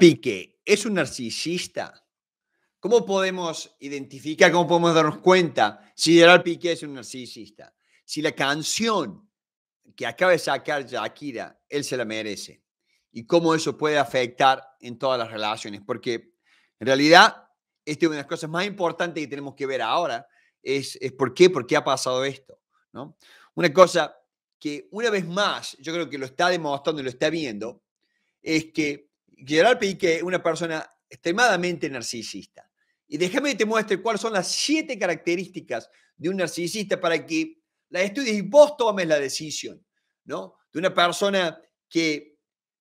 Piqué ¿es un narcisista? ¿Cómo podemos identificar, cómo podemos darnos cuenta si Gerard Piqué es un narcisista? Si la canción que acaba de sacar Shakira, él se la merece. Y cómo eso puede afectar en todas las relaciones. Porque en realidad, esta es una de las cosas más importantes que tenemos que ver ahora. Es, es por qué, por qué ha pasado esto. ¿no? Una cosa que una vez más, yo creo que lo está demostrando y lo está viendo, es que Gerard que es una persona extremadamente narcisista. Y déjame que te muestre cuáles son las siete características de un narcisista para que la estudies y vos tomes la decisión, ¿no? De una persona que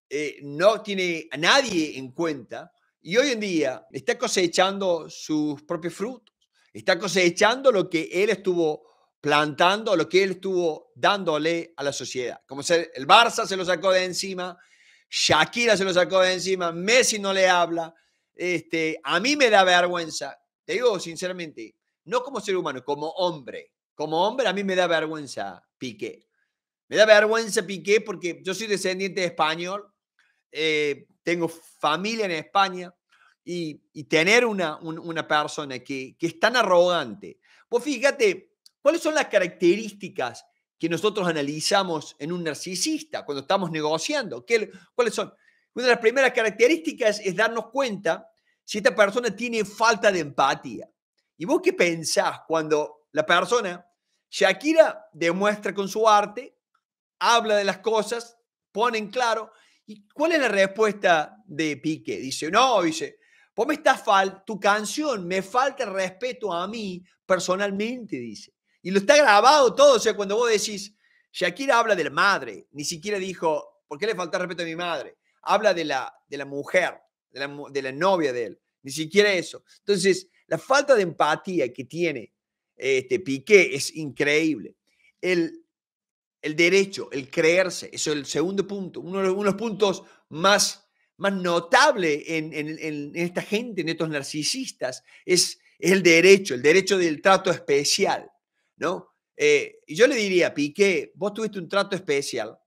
eh, no tiene a nadie en cuenta y hoy en día está cosechando sus propios frutos, está cosechando lo que él estuvo plantando, lo que él estuvo dándole a la sociedad. Como ser, el Barça se lo sacó de encima, Shakira se lo sacó de encima, Messi no le habla. Este, a mí me da vergüenza, te digo sinceramente, no como ser humano, como hombre. Como hombre a mí me da vergüenza Piqué. Me da vergüenza Piqué porque yo soy descendiente español, eh, tengo familia en España y, tener una, una persona que, que es tan arrogante. pues fíjate, ¿cuáles son las características que nosotros analizamos en un narcisista cuando estamos negociando. ¿Qué, ¿Cuáles son? Una de las primeras características es darnos cuenta si esta persona tiene falta de empatía. ¿Y vos qué pensás cuando la persona, Shakira, demuestra con su arte, habla de las cosas, pone en claro? ¿Y cuál es la respuesta de Pique? Dice, no, dice, vos me estás fal tu canción me falta respeto a mí personalmente, dice. Y lo está grabado todo. O sea, cuando vos decís, Shakira habla de la madre, ni siquiera dijo, ¿por qué le falta respeto a mi madre? Habla de la, de la mujer, de la, de la novia de él, ni siquiera eso. Entonces, la falta de empatía que tiene este Piqué es increíble. El, el derecho, el creerse, eso es el segundo punto, uno de los, puntos más, más notables en, en, esta gente, en estos narcisistas, es el derecho, el derecho del trato especial. ¿no? Eh, yo le diría, Piqué, vos tuviste un trato especial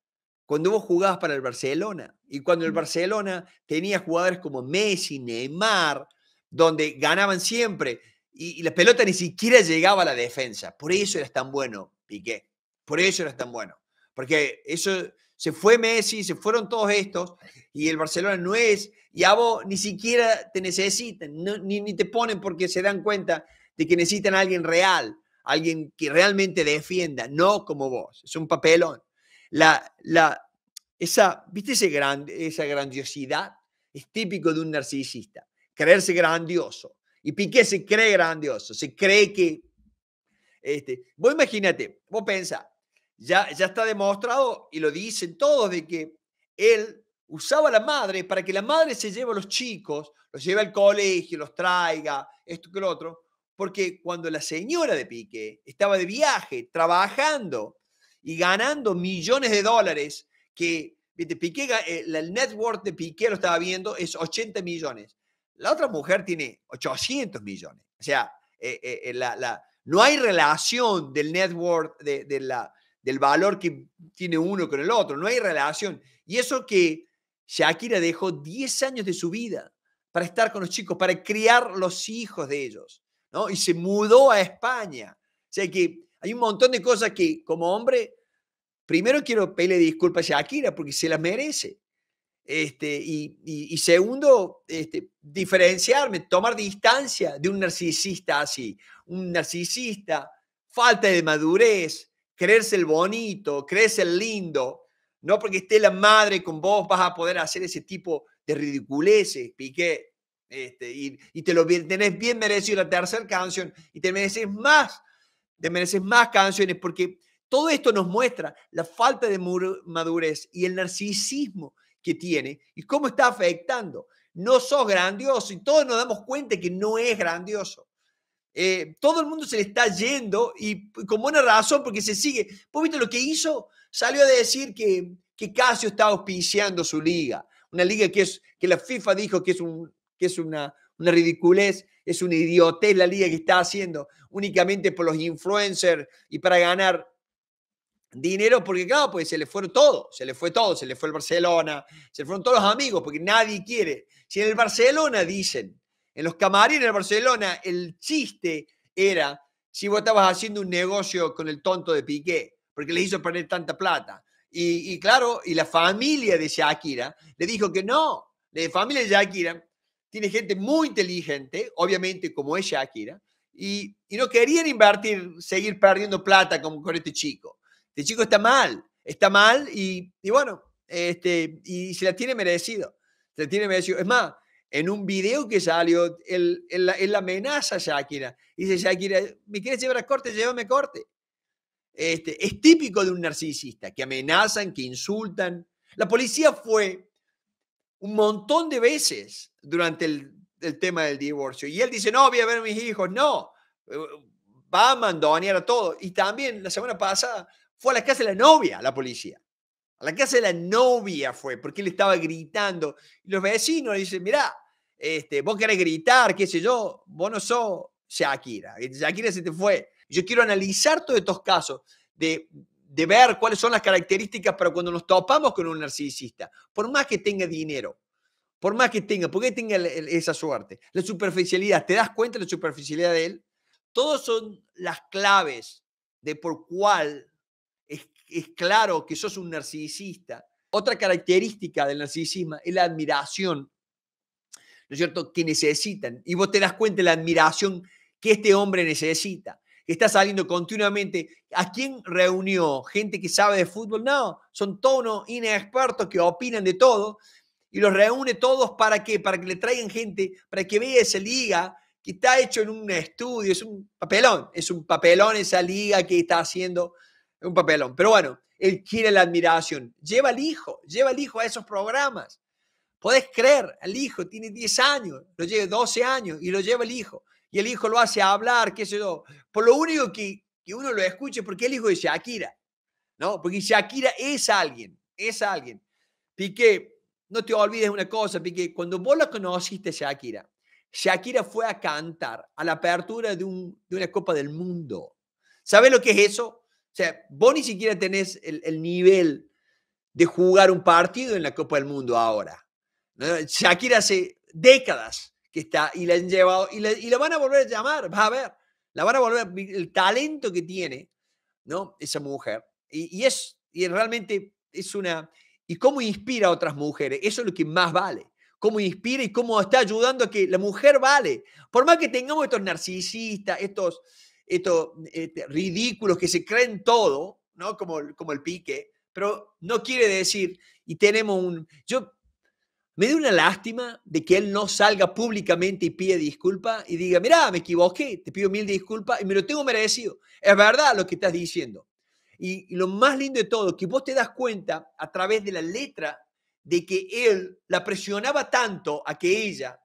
cuando vos jugabas para el Barcelona y cuando el Barcelona tenía jugadores como Messi, Neymar, donde ganaban siempre y, la pelota ni siquiera llegaba a la defensa. Por eso eras tan bueno, Piqué. Por eso eras tan bueno. Porque eso se fue Messi, se fueron todos estos y el Barcelona no es, y a vos ni siquiera te necesitan, ni, ni te ponen porque se dan cuenta de que necesitan a alguien real alguien que realmente defienda, no como vos. Es un papelón. La, la, esa, ¿Viste esa grandiosidad? Es típico de un narcisista, creerse grandioso. Y Piqué se cree grandioso, se cree que... Este, vos imagínate, vos pensás, ya, ya está demostrado y lo dicen todos de que él usaba a la madre para que la madre se lleve a los chicos, los lleve al colegio, los traiga, esto que lo otro, porque cuando la señora de Piqué estaba de viaje, trabajando y ganando millones de dólares, que eh, el net worth de Piqué lo estaba viendo, es 80 millones. La otra mujer tiene 800 millones. O sea, eh, eh, la, no hay relación del net worth, de, la, del valor que tiene uno con el otro. No hay relación. Y eso que Shakira dejó 10 años de su vida para estar con los chicos, para criar los hijos de ellos. ¿no? Y se mudó a España. O sea que hay un montón de cosas que como hombre, primero quiero pedirle disculpas a Shakira porque se las merece. Este, y, segundo, este, diferenciarme, tomar distancia de un narcisista así, un narcisista, falta de madurez, creerse el bonito, creerse el lindo, no porque esté la madre con vos vas a poder hacer ese tipo de ridiculeces, Piqué. Este, y, te lo tenés bien merecido la tercera canción y te mereces más, te mereces más canciones porque todo esto nos muestra la falta de madurez y el narcisismo que tiene y cómo está afectando. No sos grandioso y todos nos damos cuenta que no es grandioso. Eh, todo el mundo se le está yendo y con buena razón porque se sigue. ¿Vos viste lo que hizo? Salió a decir que, que Casio está auspiciando su liga. Una liga que, es, que la FIFA dijo que es un, que es una, una ridiculez, es una idiotez la liga que está haciendo únicamente por los influencers y para ganar dinero, porque claro, pues se le fueron todo, se le fue todo, se le fue el Barcelona, se le fueron todos los amigos, porque nadie quiere. Si en el Barcelona dicen, en los camarines del Barcelona, el chiste era si vos estabas haciendo un negocio con el tonto de Piqué, porque le hizo perder tanta plata. Y, y claro, y la familia de Shakira le dijo que no, la familia de Shakira tiene gente muy inteligente, obviamente como es Shakira, y, y no querían invertir, seguir perdiendo plata como con este chico. Este chico está mal, está mal y, y bueno, este, y se la tiene merecido. Se la tiene merecido. Es más, en un video que salió, él, él, amenaza a Shakira. Dice Shakira, ¿me quieres llevar a corte? Llévame a corte. Este, es típico de un narcisista, que amenazan, que insultan. La policía fue un montón de veces durante el, tema del divorcio. Y él dice, no, voy a ver a mis hijos. No, eh, va a mandonear a todo. Y también la semana pasada fue a la casa de la novia, la policía. A la casa de la novia fue, porque él estaba gritando. Y los vecinos le dicen, mirá, este, vos querés gritar, qué sé yo, vos no sos Shakira. Shakira se te fue. Yo quiero analizar todos estos casos de, de ver cuáles son las características para cuando nos topamos con un narcisista, por más que tenga dinero, por más que tenga, porque tenga esa suerte, la superficialidad, ¿te das cuenta de la superficialidad de él? Todos son las claves de por cuál es, es claro que sos un narcisista. Otra característica del narcisismo es la admiración, ¿no es cierto?, que necesitan. Y vos te das cuenta de la admiración que este hombre necesita está saliendo continuamente. ¿A quién reunió? ¿Gente que sabe de fútbol? No, son todos unos inexpertos que opinan de todo y los reúne todos para qué? Para que le traigan gente, para que vea esa liga que está hecho en un estudio, es un papelón, es un papelón esa liga que está haciendo, es un papelón. Pero bueno, él quiere la admiración. Lleva al hijo, lleva al hijo a esos programas. Podés creer, el hijo tiene 10 años, lo lleva 12 años y lo lleva el hijo y el hijo lo hace hablar, qué sé yo. Por lo único que, que uno lo escuche, porque el hijo de Shakira, ¿no? Porque Shakira es alguien, es alguien. Piqué, no te olvides una cosa, Piqué, cuando vos la conociste, Shakira, Shakira fue a cantar a la apertura de, una Copa del Mundo. ¿Sabes lo que es eso? O sea, vos ni siquiera tenés el, el nivel de jugar un partido en la Copa del Mundo ahora. Shakira hace décadas que está, y la han llevado, y, la, y van a volver a llamar, va a ver, la van a volver, el talento que tiene, ¿no? Esa mujer. Y, y es, y realmente es una, y cómo inspira a otras mujeres, eso es lo que más vale cómo inspira y cómo está ayudando a que la mujer vale. Por más que tengamos estos narcisistas, estos, estos este, ridículos que se creen todo, ¿no? Como, como el pique, pero no quiere decir, y tenemos un... Yo me da una lástima de que él no salga públicamente y pida disculpas y diga, mira, me equivoqué, te pido mil disculpas y me lo tengo merecido. Es verdad lo que estás diciendo. Y, lo más lindo de todo, que vos te das cuenta a través de la letra de que él la presionaba tanto a que ella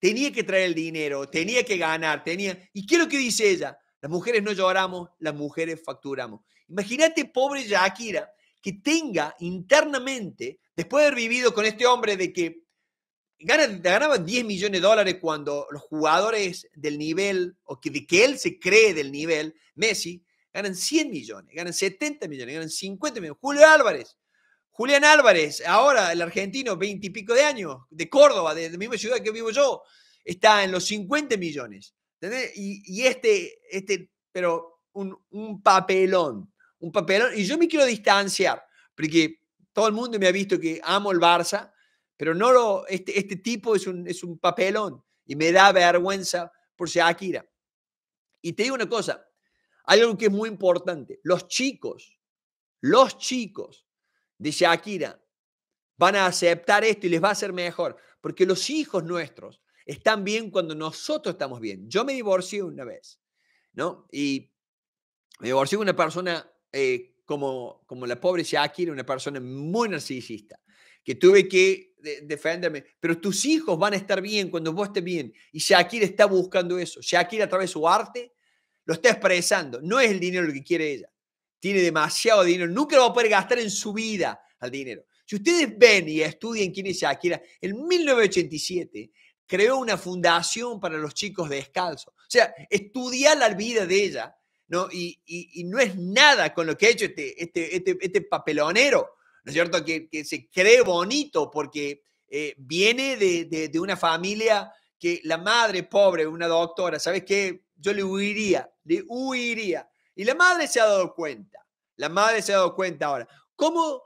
tenía que traer el dinero, tenía que ganar, tenía... ¿Y qué es lo que dice ella? Las mujeres no lloramos, las mujeres facturamos. Imagínate, pobre Shakira, que tenga internamente, después de haber vivido con este hombre de que ganaba 10 millones de dólares cuando los jugadores del nivel, o que, de que él se cree del nivel, Messi, ganan 100 millones, ganan 70 millones, ganan 50 millones. Julio Álvarez, Julián Álvarez, ahora el argentino, 20 y pico de años, de Córdoba, de, la misma ciudad que vivo yo, está en los 50 millones. Y, este, este, pero un, un papelón, un papelón, y yo me quiero distanciar porque todo el mundo me ha visto que amo el Barça, pero no lo, este, este tipo es un, es un papelón y me da vergüenza por Shakira. Y te digo una cosa, hay algo que es muy importante. Los chicos, los chicos de Shakira van a aceptar esto y les va a ser mejor, porque los hijos nuestros están bien cuando nosotros estamos bien. Yo me divorcié una vez, ¿no? Y me divorcié con una persona eh, como, la pobre Shakira, una persona muy narcisista, que tuve que defenderme, pero tus hijos van a estar bien cuando vos estés bien. Y Shakira está buscando eso. Shakira a través de su arte lo está expresando. No es el dinero lo que quiere ella. Tiene demasiado dinero. Nunca lo va a poder gastar en su vida al dinero. Si ustedes ven y estudian quién es Shakira, en 1987 creó una fundación para los chicos descalzos. O sea, estudiar la vida de ella y, no es nada con lo que ha hecho este, este, este, este papelonero, ¿no es cierto? Que, se cree bonito porque eh, viene de, de, una familia que la madre pobre, una doctora, ¿sabes qué? Yo le huiría, le huiría. Y la madre se ha dado cuenta, la madre se ha dado cuenta ahora. ¿Cómo?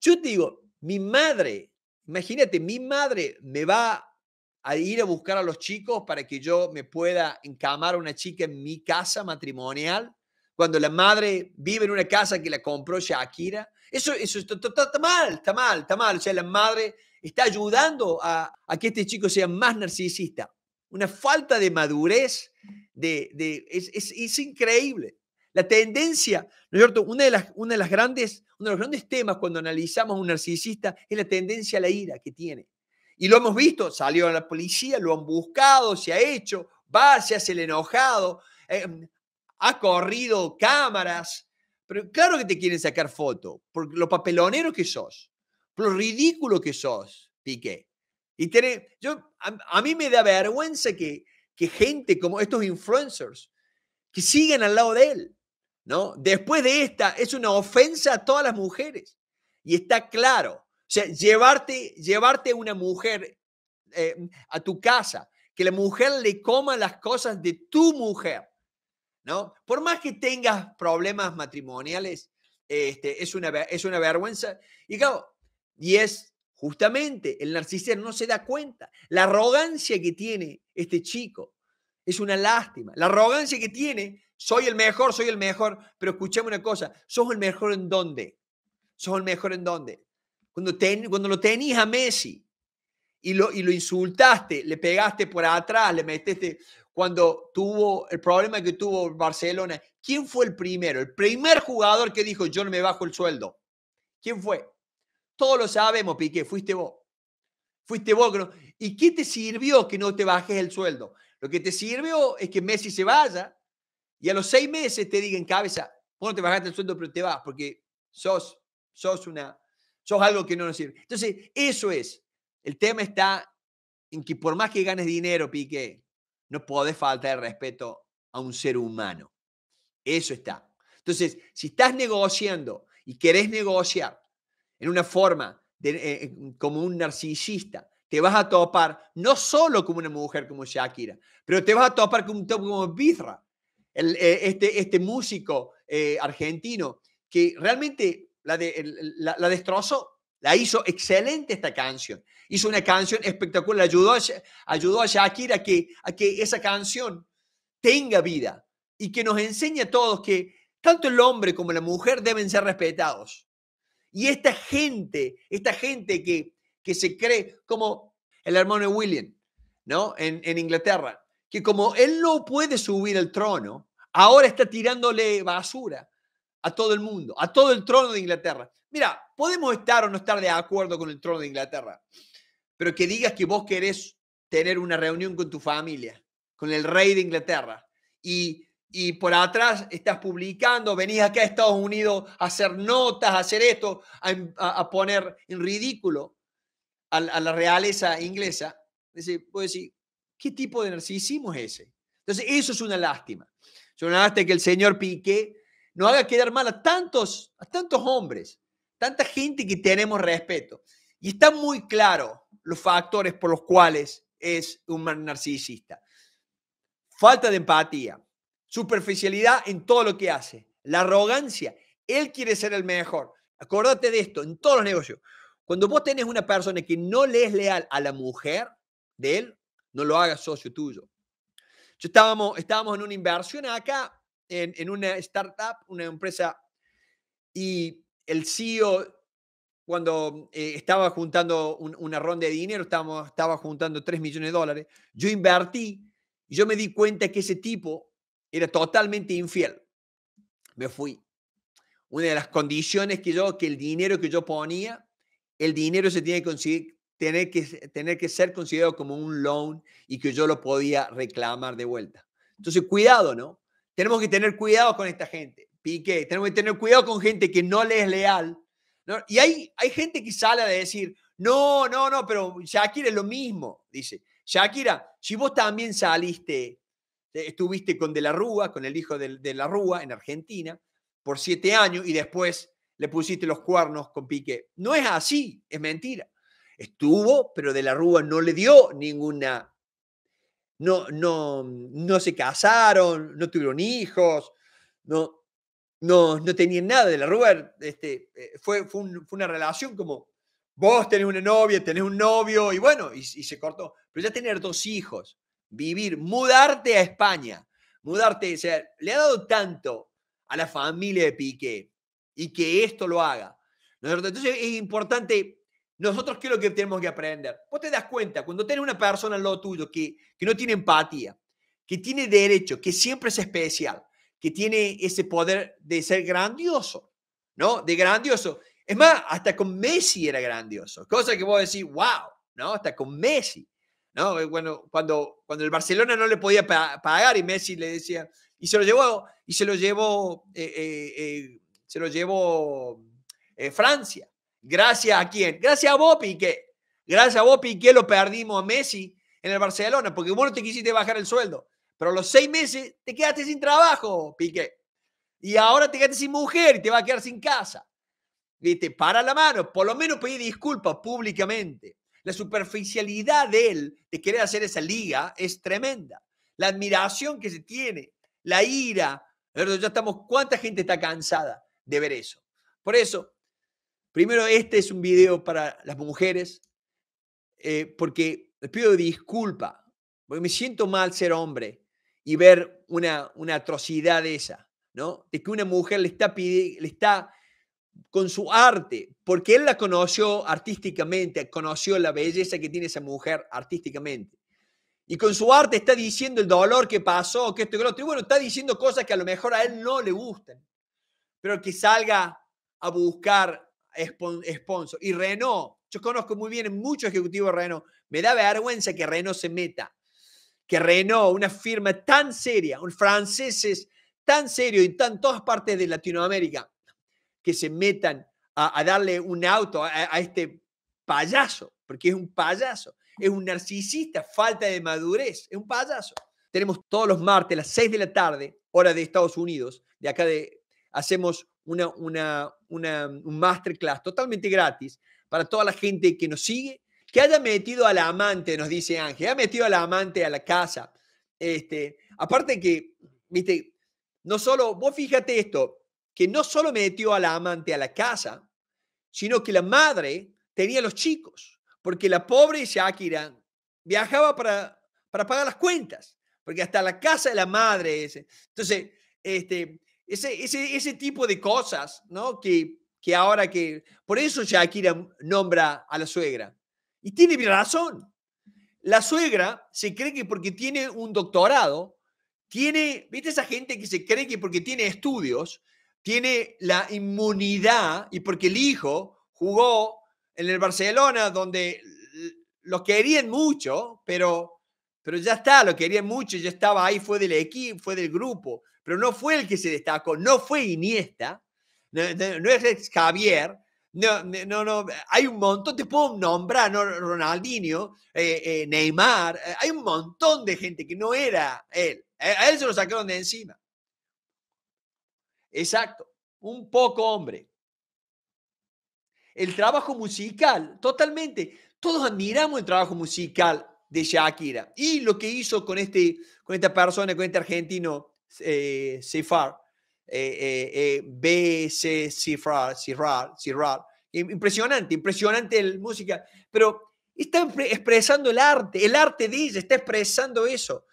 Yo te digo, mi madre, imagínate, mi madre me va a ir a buscar a los chicos para que yo me pueda encamar a una chica en mi casa matrimonial, cuando la madre vive en una casa que la compró Shakira. Eso, eso está, mal, está mal, está mal. O sea, la madre está ayudando a, a, que este chico sea más narcisista. Una falta de madurez, de, de es, es, increíble. La tendencia, ¿no es cierto? Una de las, una de las grandes, uno de los grandes temas cuando analizamos a un narcisista es la tendencia a la ira que tiene. Y lo hemos visto, salió a la policía, lo han buscado, se ha hecho, va, se hace el enojado, em, ha corrido cámaras. Pero claro que te quieren sacar foto, por lo papelonero que sos, por lo ridículo que sos, Piqué. Y yo, a, mí me da vergüenza que, que gente como estos influencers que siguen al lado de él, ¿no? Después de esta, es una ofensa a todas las mujeres. Y está claro, sea, llevarte, llevarte una mujer eh, a tu casa, que la mujer le coma las cosas de tu mujer, ¿no? Por más que tengas problemas matrimoniales, este, es, una, es una vergüenza. Y claro, y es justamente el narcisista no se da cuenta. La arrogancia que tiene este chico es una lástima. La arrogancia que tiene, soy el mejor, soy el mejor, pero escuchame una cosa, soy el mejor en dónde? ¿Sos el mejor en dónde? Cuando, ten, cuando lo tenías a Messi y lo, y lo insultaste, le pegaste por atrás, le metiste cuando tuvo el problema que tuvo Barcelona. ¿Quién fue el primero? El primer jugador que dijo yo no me bajo el sueldo. ¿Quién fue? Todos lo sabemos, Piqué, fuiste vos. Fuiste vos. ¿Y qué te sirvió que no te bajes el sueldo? Lo que te sirvió es que Messi se vaya y a los seis meses te diga en cabeza, vos no te bajaste el sueldo, pero te vas porque sos, sos una, sos algo que no nos sirve. Entonces, eso es. El tema está en que por más que ganes dinero, Piqué, no podés faltar el respeto a un ser humano. Eso está. Entonces, si estás negociando y querés negociar en una forma de, eh, eh, como un narcisista, te vas a topar no solo como una mujer como Shakira, pero te vas a topar con un topo como Bizra, el, eh, este, este músico argentino que realmente la, de, la, destrozó. La hizo excelente esta canción. Hizo una canción espectacular. Ayudó, ayudó a Shakira que, que esa canción tenga vida y que nos enseñe a todos que tanto el hombre como la mujer deben ser respetados. Y esta gente, esta gente que, que se cree como el hermano William, ¿no? En, en Inglaterra, que como él no puede subir al trono, ahora está tirándole basura a todo el mundo, a todo el trono de Inglaterra. Mira, podemos estar o no estar de acuerdo con el trono de Inglaterra, pero que digas que vos querés tener una reunión con tu familia, con el rey de Inglaterra, y, por atrás estás publicando, venís acá a Estados Unidos a hacer notas, a hacer esto, a, em, poner en ridículo a, la realeza inglesa. Decir, puedes decir, ¿qué tipo de narcisismo es ese? Entonces, eso es una lástima. Es una lástima que el señor Piqué no haga quedar mal a tantos, a tantos hombres, tanta gente que tenemos respeto. Y está muy claro los factores por los cuales es un narcisista. Falta de empatía, superficialidad en todo lo que hace, la arrogancia, él quiere ser el mejor. Acordate de esto, en todos los negocios. Cuando vos tenés una persona que no le es leal a la mujer de él, no lo hagas socio tuyo. Yo estábamos, estábamos en una inversión acá en, una startup, una empresa, y el CEO cuando eh, estaba juntando una ronda de dinero, estábamos, estaba juntando 3 millones de dólares, yo invertí y yo me di cuenta que ese tipo era totalmente infiel. Me fui. Una de las condiciones que yo, que el dinero que yo ponía, el dinero se tiene que conseguir, tener que, tener que ser considerado como un loan y que yo lo podía reclamar de vuelta. Entonces, cuidado, ¿no? Tenemos que tener cuidado con esta gente. Piqué, tenemos que tener cuidado con gente que no le es leal. ¿no? Y hay, hay gente que sale a decir, no, no, no, pero Shakira es lo mismo. Dice, Shakira, si vos también saliste, eh, estuviste con De la Rúa, con el hijo de, de la Rúa en Argentina, por siete años y después le pusiste los cuernos con Piqué. No es así, es mentira. Estuvo, pero De la Rúa no le dio ninguna no, no, se casaron, no tuvieron hijos, no, no, no tenían nada de la ruber. Este, eh, fue, una relación como vos tenés una novia, tenés un novio, y bueno, y, se cortó. Pero ya tener dos hijos, vivir, mudarte a España, mudarte, o sea, le ha dado tanto a la familia de Piqué y que esto lo haga. Entonces es importante nosotros, ¿qué es lo que tenemos que aprender? Vos te das cuenta, cuando tenés una persona al lado tuyo que, que no tiene empatía, que tiene derecho, que siempre es especial, que tiene ese poder de ser grandioso, ¿no? De grandioso. Es más, hasta con Messi era grandioso, cosa que vos decís, wow, ¿no? Hasta con Messi, ¿no? Eh, bueno, cuando, cuando el Barcelona no le podía pagar y Messi le decía, y se lo llevó, y se lo llevó, eh, eh, se lo llevó Francia, Gracias a quién? Gracias a vos, Piqué. Gracias a vos, que lo perdimos a Messi en el Barcelona, porque vos no te quisiste bajar el sueldo. Pero los seis meses te quedaste sin trabajo, Piqué. Y ahora te quedaste sin mujer y te va a quedar sin casa. te Para la mano, por lo menos pedí disculpas públicamente. La superficialidad de él de querer hacer esa liga es tremenda. La admiración que se tiene, la ira. Ya estamos, ¿cuánta gente está cansada de ver eso? Por eso, Primero, este es un video para las mujeres, eh, porque les pido disculpa, porque me siento mal ser hombre y ver una, una atrocidad esa, ¿no? De que una mujer le está, le está con su arte, porque él la conoció artísticamente, conoció la belleza que tiene esa mujer artísticamente. Y con su arte está diciendo el dolor que pasó, que esto y lo otro. Y bueno, está diciendo cosas que a lo mejor a él no le gustan. Pero que salga a buscar esponso Y Renault, yo conozco muy bien mucho ejecutivo de Renault. Me da vergüenza que Renault se meta. Que Renault, una firma tan seria, un franceses tan serio y tan todas partes de Latinoamérica, que se metan a, darle un auto a, este payaso, porque es un payaso, es un narcisista, falta de madurez, es un payaso. Tenemos todos los martes a las 6 de la tarde, hora de Estados Unidos, de acá de, hacemos una, una, mm, un masterclass totalmente gratis para toda la gente que nos sigue, que haya metido a la amante, nos dice Ángel, ha metido a la amante a la casa. Este, aparte que, viste, no solo, vos fíjate esto, que no solo metió a la amante a la casa, sino que la madre tenía los chicos, porque la pobre Shakira viajaba para, para pagar las cuentas, porque hasta la casa de la madre. es... Entonces, este, ese, ese, tipo de cosas, ¿no? Que, que ahora que... Por eso Shakira nombra a la suegra. Y tiene razón. La suegra se cree que porque tiene un doctorado, tiene, viste esa gente que se cree que porque tiene estudios, tiene la inmunidad y porque el hijo jugó en el Barcelona donde lo querían mucho, pero, pero ya está, lo querían mucho, ya estaba ahí, fue del equipo, fue del grupo pero no fue el que se destacó, no fue Iniesta, no, es Javier, no, no, no, hay un montón, te puedo nombrar, Ronaldinho, eh, eh, Neymar, eh, hay un montón de gente que no era él. A él se lo sacaron de encima. Exacto, un poco hombre. El trabajo musical, totalmente. Todos admiramos el trabajo musical de Shakira y lo que hizo con, este, con esta persona, con este argentino, eh, Cifar, eh, eh, B, eh, B.C. Cifar, Cifar, Impresionante, impresionante la música, pero está expresando el arte, el arte de ella, está expresando eso,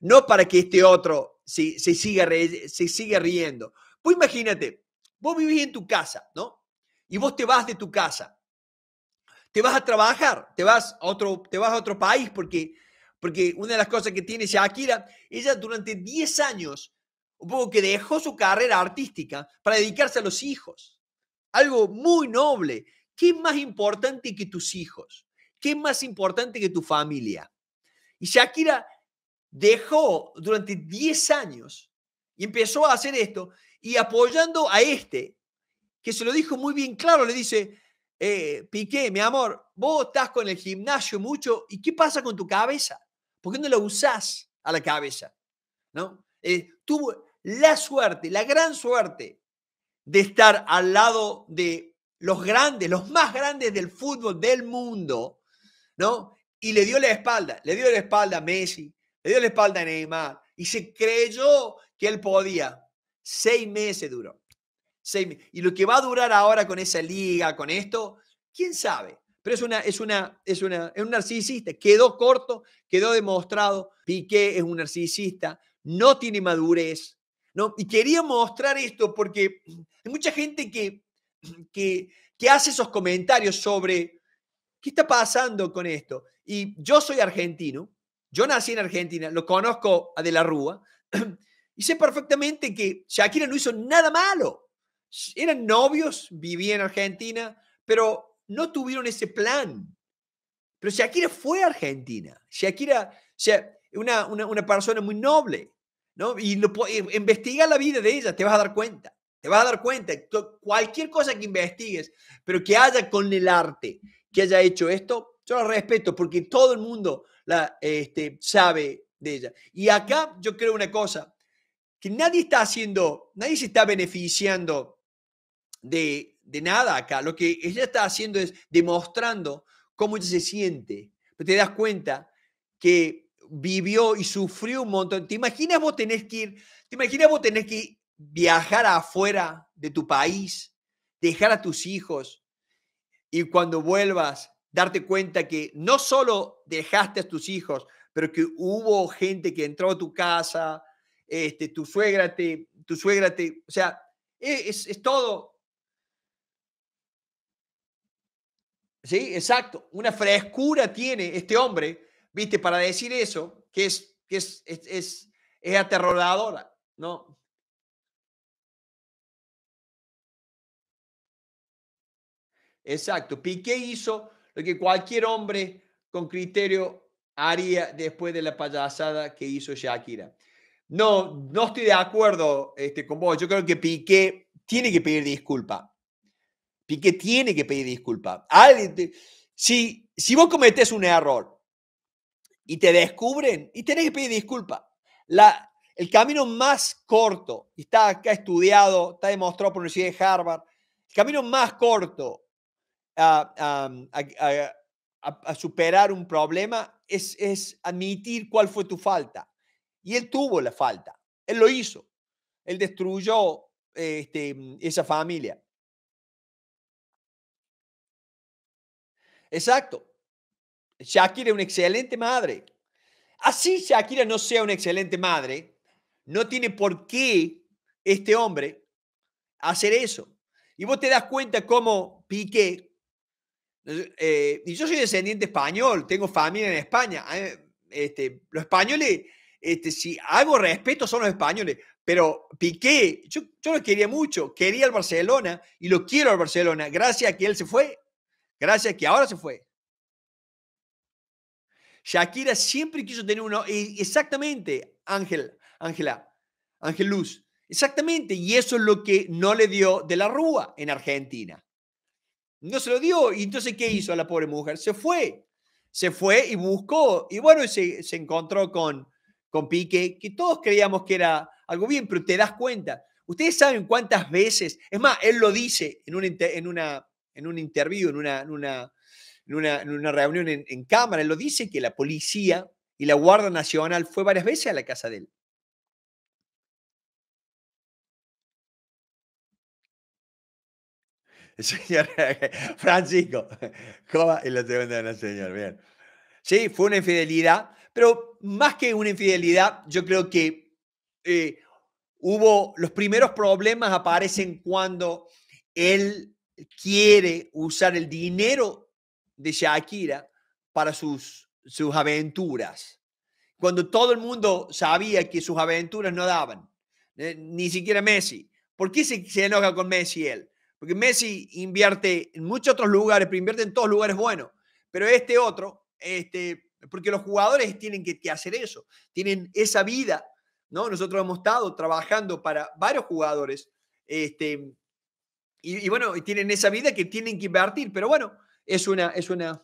no para que este otro se, se siga, se siga riendo. Pues imagínate, vos vivís en tu casa, ¿no? Y vos te vas de tu casa, te vas a trabajar, te vas a otro, te vas a otro país porque porque una de las cosas que tiene Shakira, ella durante 10 años, un poco que dejó su carrera artística para dedicarse a los hijos. Algo muy noble. ¿Qué es más importante que tus hijos? ¿Qué es más importante que tu familia? Y Shakira dejó durante 10 años y empezó a hacer esto y apoyando a este, que se lo dijo muy bien claro, le dice, eh, Piqué, mi amor, vos estás con el gimnasio mucho y ¿qué pasa con tu cabeza? ¿Por qué no lo usás a la cabeza? ¿No? Eh, tuvo la suerte, la gran suerte de estar al lado de los grandes, los más grandes del fútbol del mundo, ¿no? Y le dio la espalda, le dio la espalda a Messi, le dio la espalda a Neymar, y se creyó que él podía. Seis meses duró. Seis Y lo que va a durar ahora con esa liga, con esto, quién sabe pero es una, es una, es una, un narcisista. Quedó corto, quedó demostrado. Piqué es un narcisista, no tiene madurez, ¿no? Y quería mostrar esto porque hay mucha gente que, que, que hace esos comentarios sobre qué está pasando con esto. Y yo soy argentino, yo nací en Argentina, lo conozco a De la Rúa, y sé perfectamente que Shakira no hizo nada malo. Eran novios, vivía en Argentina, pero no tuvieron ese plan. Pero Shakira fue a Argentina. Shakira, o sea, una, persona muy noble, ¿no? Y lo, eh, investiga la vida de ella, te vas a dar cuenta. Te vas a dar cuenta, cualquier cosa que investigues, pero que haya con el arte, que haya hecho esto, yo la respeto porque todo el mundo este, sabe de ella. Y acá yo creo una cosa, que nadie está haciendo, nadie se está beneficiando de, de nada acá. Lo que ella está haciendo es demostrando cómo ella se siente. Pero te das cuenta que vivió y sufrió un montón. ¿Te imaginas vos tenés que ir, te imaginas vos tenés que viajar afuera de tu país, dejar a tus hijos y cuando vuelvas darte cuenta que no solo dejaste a tus hijos, pero que hubo gente que entró a tu casa, este, tu suegra te, tu suegra te, o sea, e, es, es todo, Sí, exacto. Una frescura tiene este hombre, viste, para decir eso, que es, que es, es, ¿no? Exacto. Piqué hizo lo que cualquier hombre con criterio haría después de la payasada que hizo Shakira. No, no estoy de acuerdo este, con vos. Yo creo que Piqué tiene que pedir disculpa que tiene que pedir disculpas. Si, si vos cometés un error y te descubren, y tenés que pedir disculpas. el camino más corto, y está acá estudiado, está demostrado por la Universidad de Harvard, el camino más corto a, superar un problema es, admitir cuál fue tu falta. Y él tuvo la falta, él lo hizo, él destruyó este, esa familia. Exacto. Shakira es una excelente madre. Así Shakira no sea una excelente madre, no tiene por qué este hombre hacer eso. Y vos te das cuenta cómo Piqué, eh, eh, y yo soy descendiente español, tengo familia en España, eh, este, los españoles, este, si hago respeto son los españoles, pero Piqué, yo, yo lo quería mucho, quería al Barcelona y lo quiero al Barcelona, gracias a que él se fue, Gracias, que ahora se fue. Shakira siempre quiso tener uno, eh, exactamente, Ángel, Ángela, Ángel Luz, exactamente, y eso es lo que no le dio de la Rúa en Argentina. No se lo dio, y entonces, ¿qué hizo a la pobre mujer? Se fue, se fue y buscó, y bueno, se, se encontró con, con Pique, que todos creíamos que era algo bien, pero te das cuenta. Ustedes saben cuántas veces, es más, él lo dice en en una en un interview, en una, en una, en una, reunión en, cámara, él lo dice que la policía y la Guardia Nacional fue varias veces a la casa de él. Señor Francisco, y la segunda señor. Bien. Sí, fue una infidelidad, pero más que una infidelidad, yo creo que eh, hubo los primeros problemas aparecen cuando él quiere usar el dinero de Shakira para sus, sus aventuras, cuando todo el mundo sabía que sus aventuras no daban, eh, ni siquiera Messi. ¿Por qué se, enoja con Messi él? Porque Messi invierte en muchos otros lugares, pero invierte en todos lugares buenos. Pero este otro, este, porque los jugadores tienen que, que, hacer eso, tienen esa vida, ¿no? Nosotros hemos estado trabajando para varios jugadores, este, y, y, bueno, tienen esa vida que tienen que invertir, pero bueno, es una, es una.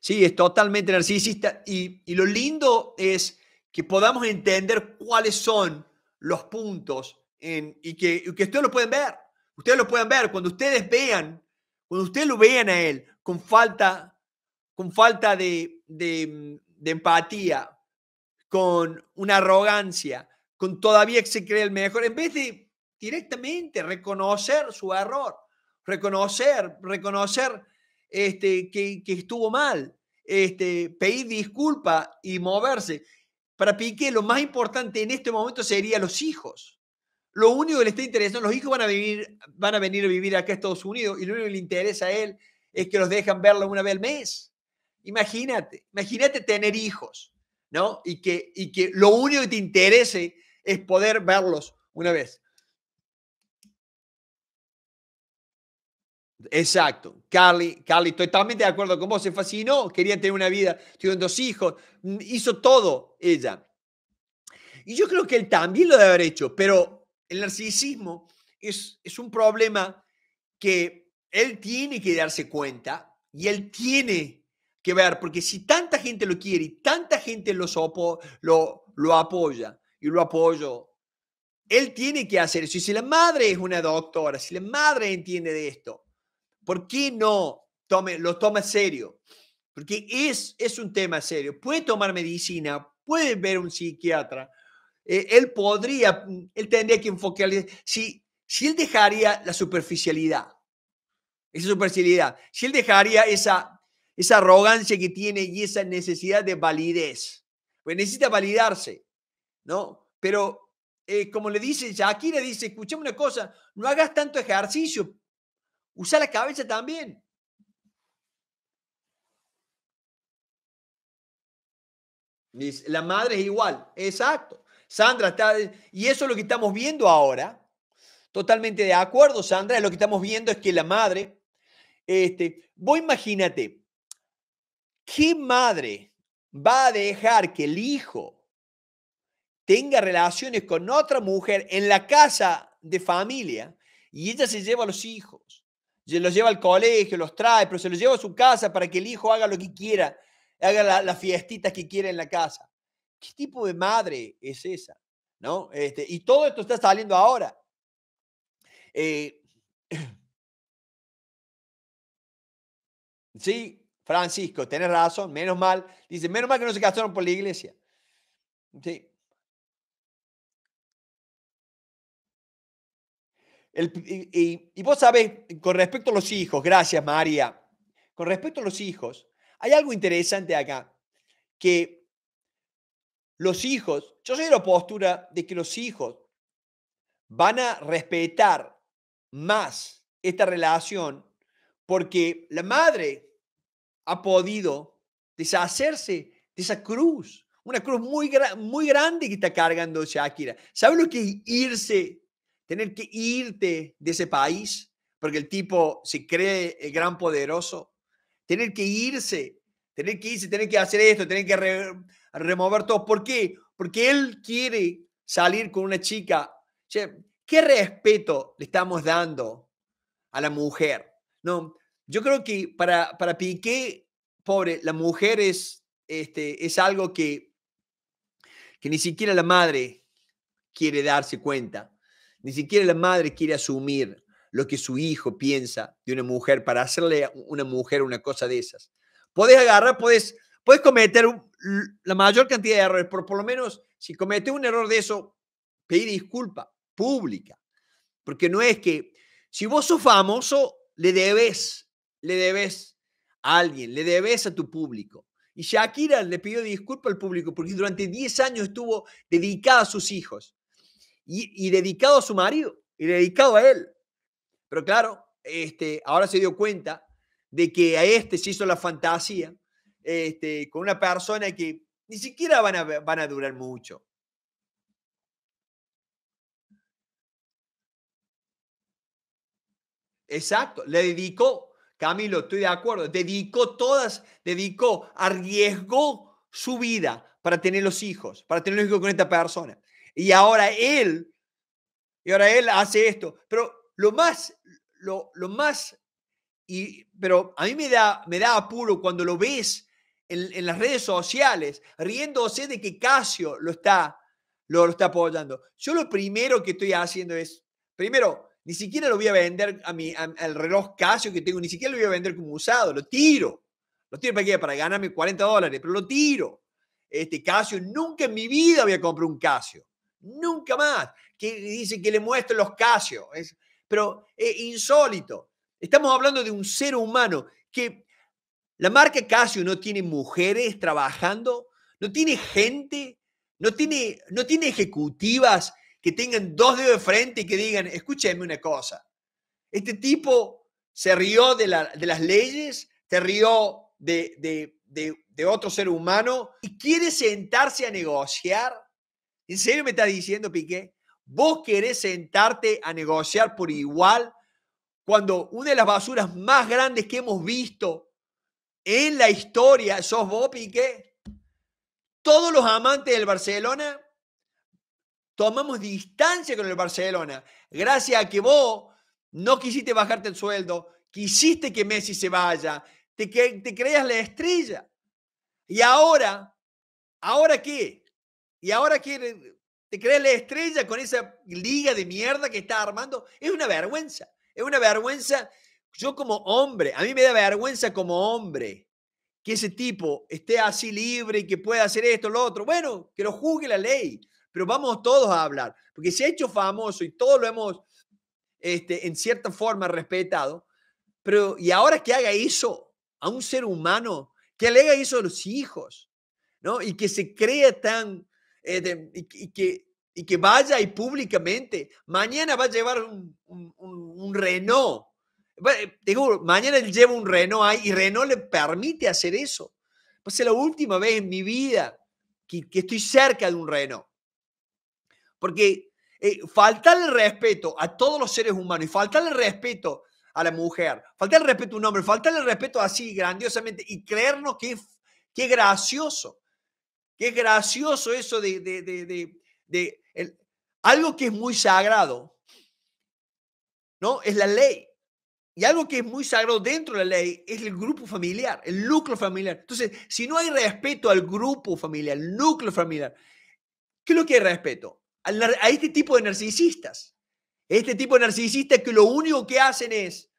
Sí, es totalmente narcisista. Y, lo lindo es que podamos entender cuáles son los puntos en, y, que, ustedes lo pueden ver. Ustedes lo pueden ver. Cuando ustedes vean, cuando ustedes lo vean a él con falta, con falta de empatía, con una arrogancia, con todavía que se cree el mejor, en vez de directamente reconocer su error, reconocer, reconocer este, que, que estuvo mal, este, pedir disculpa y moverse. Para Piqué lo más importante en este momento sería los hijos. Lo único que le está interesando, los hijos van a, van a venir a vivir acá a Estados Unidos y lo único que le interesa a él es que los dejan verlo una vez al mes. Imagínate, imagínate tener hijos, ¿no? Y que, y que lo único que te interese es poder verlos una vez. Exacto, Carly, Carly, estoy totalmente de acuerdo con vos, se fascinó, quería tener una vida, tuvieron dos hijos, mm, hizo todo ella. Y yo creo que él también lo debe haber hecho, pero el narcisismo es, es un problema que él tiene que darse cuenta y él tiene que ver, porque si tanta gente lo quiere y tanta gente lo, sopo, lo, lo apoya, y lo apoyo. Él tiene que hacer eso. Y si la madre es una doctora, si la madre entiende de esto, ¿por qué no tome, lo toma serio? Porque es, es un tema serio. Puede tomar medicina, puede ver un psiquiatra. Eh, él podría, mm, él tendría que enfocarle. Si, si él dejaría la superficialidad, esa superficialidad, si él dejaría esa, esa arrogancia que tiene y esa necesidad de validez, pues necesita validarse. ¿no? Pero eh, como le dice le dice, escuchame una cosa, no hagas tanto ejercicio, usa la cabeza también. la madre es igual, exacto. Sandra está, y eso es lo que estamos viendo ahora. Totalmente de acuerdo, Sandra, lo que estamos viendo es que la madre, este, vos imagínate, ¿qué madre va a dejar que el hijo tenga relaciones con otra mujer en la casa de familia y ella se lleva a los hijos, se los lleva al colegio, los trae, pero se los lleva a su casa para que el hijo haga lo que quiera, haga la, las fiestitas que quiera en la casa. ¿Qué tipo de madre es esa? ¿No? Este, y todo esto está saliendo ahora. Eh, sí, Francisco, tenés razón, menos mal. Dice, menos mal que no se casaron por la iglesia. Sí. y, vos sabés, con respecto a los hijos, gracias María, con respecto a los hijos, hay algo interesante acá, que los hijos, yo soy de la postura de que los hijos van a respetar más esta relación porque la madre ha podido deshacerse de esa cruz, una cruz muy, muy grande que está cargando Shakira. ¿Sabe lo que es irse tener que irte de ese país porque el tipo se cree el gran poderoso, tener que irse, tener que irse, tener que hacer esto, tener que remover todo. ¿Por qué? Porque él quiere salir con una chica. ¿Qué respeto le estamos dando a la mujer? No, yo creo que para, para Piqué, pobre, la mujer es, este, es algo que, que ni siquiera la madre quiere darse cuenta. Ni siquiera la madre quiere asumir lo que su hijo piensa de una mujer para hacerle a una mujer una cosa de esas. Podés agarrar, podés, cometer la mayor cantidad de errores, pero por lo menos si comete un error de eso, pedir disculpa pública. Porque no es que si vos sos famoso, le debes, le debes a alguien, le debes a tu público. Y Shakira le pidió disculpa al público porque durante 10 años estuvo dedicada a sus hijos y, dedicado a su marido y dedicado a él. Pero claro, este, ahora se dio cuenta de que a este se hizo la fantasía este, con una persona que ni siquiera van a, van a durar mucho. Exacto, le dedicó, Camilo, estoy de acuerdo, dedicó todas, dedicó, arriesgó su vida para tener los hijos, para tener los hijos con esta persona. Y ahora él, y ahora él hace esto. Pero lo más, lo, lo más, y, pero a mí me da, me da apuro cuando lo ves en, las redes sociales, riéndose de que Casio lo está, lo, lo está apoyando. Yo lo primero que estoy haciendo es, primero, ni siquiera lo voy a vender a al reloj Casio que tengo, ni siquiera lo voy a vender como usado, lo tiro. Lo tiro para, para ganarme 40 dólares, pero lo tiro. Este Casio, nunca en mi vida había comprado un Casio nunca más. Que dice que le muestre los Casio. pero es eh, insólito. Estamos hablando de un ser humano que la marca Casio no tiene mujeres trabajando, no tiene gente, no tiene, no tiene ejecutivas que tengan dos dedos de frente y que digan, escúcheme una cosa, este tipo se rió de, las leyes, se rió de, de, otro ser humano y quiere sentarse a negociar ¿En serio me estás diciendo, Piqué? ¿Vos querés sentarte a negociar por igual cuando una de las basuras más grandes que hemos visto en la historia sos vos, Piqué? Todos los amantes del Barcelona tomamos distancia con el Barcelona. Gracias a que vos no quisiste bajarte el sueldo, quisiste que Messi se vaya, te, te creas la estrella. Y ahora, ¿ahora qué? Y ahora que te crees la estrella con esa liga de mierda que está armando. Es una vergüenza. Es una vergüenza. Yo como hombre, a mí me da vergüenza como hombre que ese tipo esté así libre y que pueda hacer esto, lo otro. Bueno, que lo juzgue la ley, pero vamos todos a hablar, porque se ha hecho famoso y todos lo hemos, este, en cierta forma, respetado, pero y ahora que haga eso a un ser humano, que alega eso a los hijos, ¿no? Y que se crea tan eh, y, que, que vaya y públicamente, mañana va a llevar un, un, Renault. digo, eh, mañana él lleva un Renault ahí y Renault le permite hacer eso. Pues es la última vez en mi vida que, estoy cerca de un Renault. Porque eh, falta el respeto a todos los seres humanos y el respeto a la mujer, Falta el respeto a un hombre, Falta el respeto así grandiosamente y creernos que, que es gracioso. Qué gracioso eso de, de, de, de algo que es muy sagrado, ¿no? Es la ley. Y algo que es muy sagrado dentro de la ley es el grupo familiar, el núcleo familiar. Entonces, si no hay respeto al grupo familiar, al núcleo familiar, ¿qué es lo que hay respeto? A, a este tipo de narcisistas. Este tipo de narcisistas que lo único que hacen es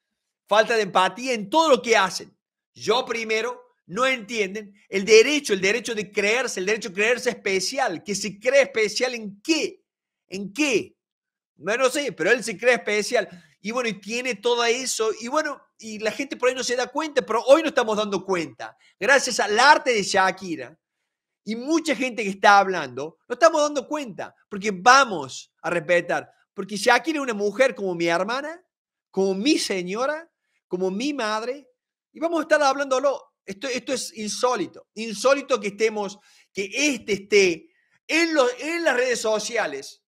falta de empatía en todo lo que hacen. Yo primero, no entienden el derecho, el derecho de creerse, el derecho de creerse especial, que se cree especial en qué, en qué. No, sé, pero él se cree especial. Y bueno, y tiene todo eso. Y bueno, y la gente por ahí no se da cuenta, pero hoy no estamos dando cuenta. Gracias al arte de Shakira y mucha gente que está hablando, no estamos dando cuenta, porque vamos a respetar. Porque Shakira es una mujer como mi hermana, como mi señora, como mi madre, y vamos a estar hablándolo esto, es insólito, insólito que estemos, que este esté en, los, en las redes sociales,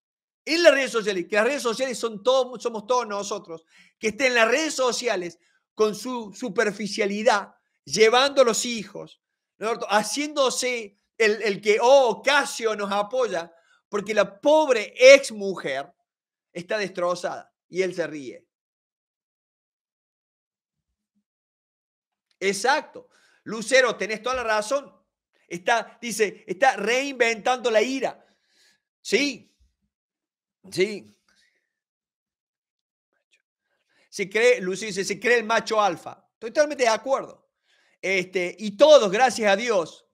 en las redes sociales, que las redes sociales son todos, somos todos nosotros, que esté en las redes sociales con su superficialidad, llevando los hijos, ¿no? haciéndose el, el, que, oh, Casio nos apoya, porque la pobre ex mujer está destrozada y él se ríe. Exacto. Lucero, tenés toda la razón. Está, dice, está reinventando la ira. Sí, sí. Se cree, Lucero dice, se cree el macho alfa. Estoy totalmente de acuerdo. Este, y todos, gracias a Dios,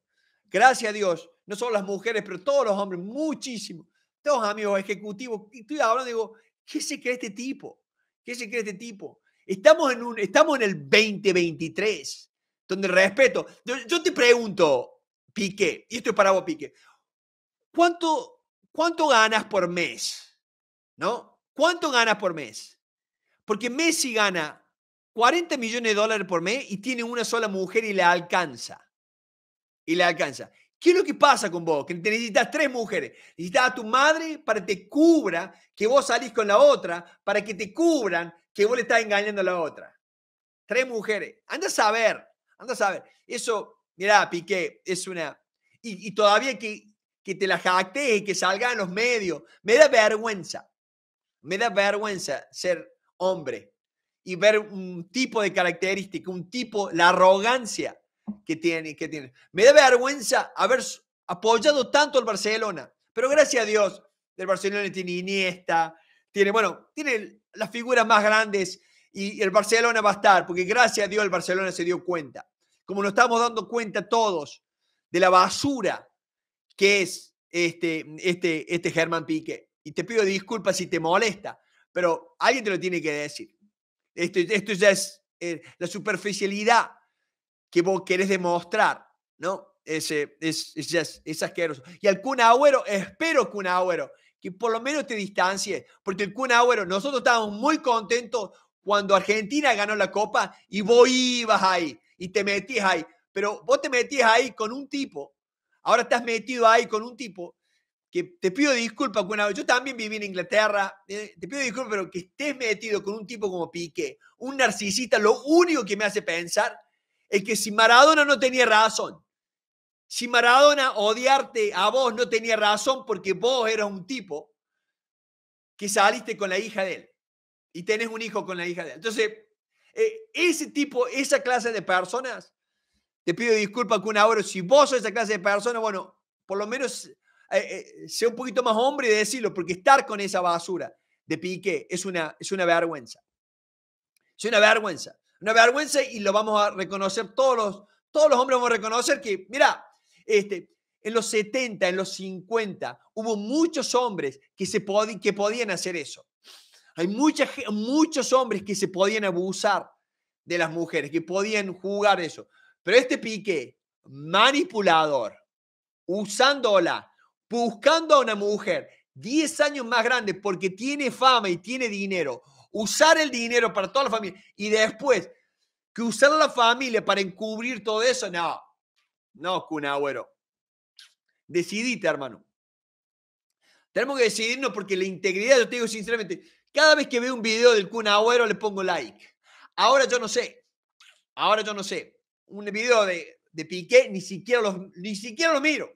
gracias a Dios, no solo las mujeres, pero todos los hombres, muchísimos, Todos amigos ejecutivos, estoy hablando, digo, ¿qué se cree este tipo? ¿Qué se cree este tipo? Estamos en, un, estamos en el 2023 donde respeto. Yo, te pregunto, Piqué, y esto es para vos, Piqué, ¿cuánto, cuánto ganas por mes? ¿No? ¿Cuánto ganas por mes? Porque Messi gana 40 millones de dólares por mes y tiene una sola mujer y la alcanza. Y la alcanza. ¿Qué es lo que pasa con vos? Que necesitas tres mujeres. Necesitas a tu madre para que te cubra que vos salís con la otra, para que te cubran que vos le estás engañando a la otra. Tres mujeres. Anda a saber. Anda a saber eso, mira Piqué, es una... Y, todavía que, que te la jactees y que salga en los medios, me da vergüenza, me da vergüenza ser hombre y ver un tipo de característica, un tipo, la arrogancia que tiene, que tiene. Me da vergüenza haber apoyado tanto al Barcelona, pero gracias a Dios, el Barcelona tiene Iniesta, tiene, bueno, tiene las figuras más grandes y el Barcelona va a estar, porque gracias a Dios el Barcelona se dio cuenta como nos estamos dando cuenta todos de la basura que es este, este, este Germán Pique. Y te pido disculpas si te molesta, pero alguien te lo tiene que decir. Esto, esto ya es eh, la superficialidad que vos querés demostrar, ¿no? Ese, es, es, es, asqueroso. Y al Kun Agüero, espero Kun Agüero, que por lo menos te distancie, porque el Kun Agüero, nosotros estábamos muy contentos cuando Argentina ganó la Copa y vos ibas ahí y te metías ahí. Pero vos te metías ahí con un tipo, ahora estás metido ahí con un tipo que te pido disculpas, yo también viví en Inglaterra, eh, te pido disculpas, pero que estés metido con un tipo como Piqué, un narcisista, lo único que me hace pensar es que si Maradona no tenía razón, si Maradona odiarte a vos no tenía razón porque vos eras un tipo que saliste con la hija de él y tenés un hijo con la hija de él. Entonces, e, ese tipo, esa clase de personas, te pido disculpas con una si vos sos esa clase de personas, bueno, por lo menos eh, eh, sea un poquito más hombre de decirlo, porque estar con esa basura de Piqué es una, es una vergüenza. Es una vergüenza. Una vergüenza y lo vamos a reconocer todos los, todos los hombres vamos a reconocer que, mira, este, en los 70, en los 50, hubo muchos hombres que, se que podían hacer eso. Hay mucha, muchos hombres que se podían abusar de las mujeres, que podían jugar eso. Pero este pique manipulador, usándola, buscando a una mujer 10 años más grande porque tiene fama y tiene dinero, usar el dinero para toda la familia y después que usar a la familia para encubrir todo eso, no, no, Cunagüero. Decidite, hermano. Tenemos que decidirnos porque la integridad, yo te digo sinceramente, cada vez que veo un video del Kun Agüero le pongo like. Ahora yo no sé. Ahora yo no sé. Un video de, de Piqué ni siquiera, los, ni siquiera lo miro.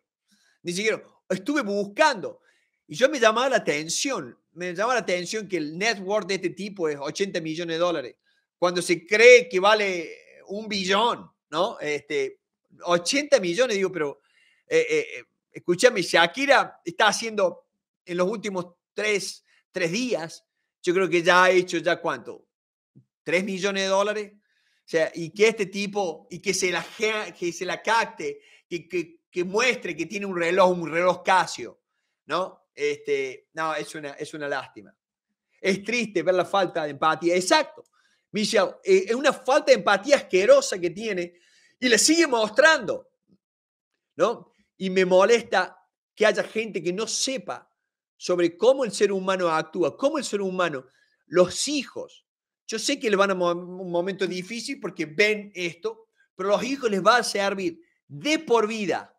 Ni siquiera. Estuve buscando. Y yo me llamaba la atención. Me llamaba la atención que el network de este tipo es 80 millones de dólares. Cuando se cree que vale un billón, ¿no? Este, 80 millones, digo, pero eh, eh, eh, escúchame, Shakira está haciendo en los últimos tres, tres días yo creo que ya ha hecho ya cuánto, 3 millones de dólares. O sea, y que este tipo, y que se la, que se la capte, que, que, muestre que tiene un reloj, un reloj Casio, ¿no? Este, no, es una, es una lástima. Es triste ver la falta de empatía. Exacto. Michelle, eh, es una falta de empatía asquerosa que tiene y le sigue mostrando, ¿no? Y me molesta que haya gente que no sepa sobre cómo el ser humano actúa, cómo el ser humano, los hijos, yo sé que le van a un momento difícil porque ven esto, pero los hijos les va a servir de por vida,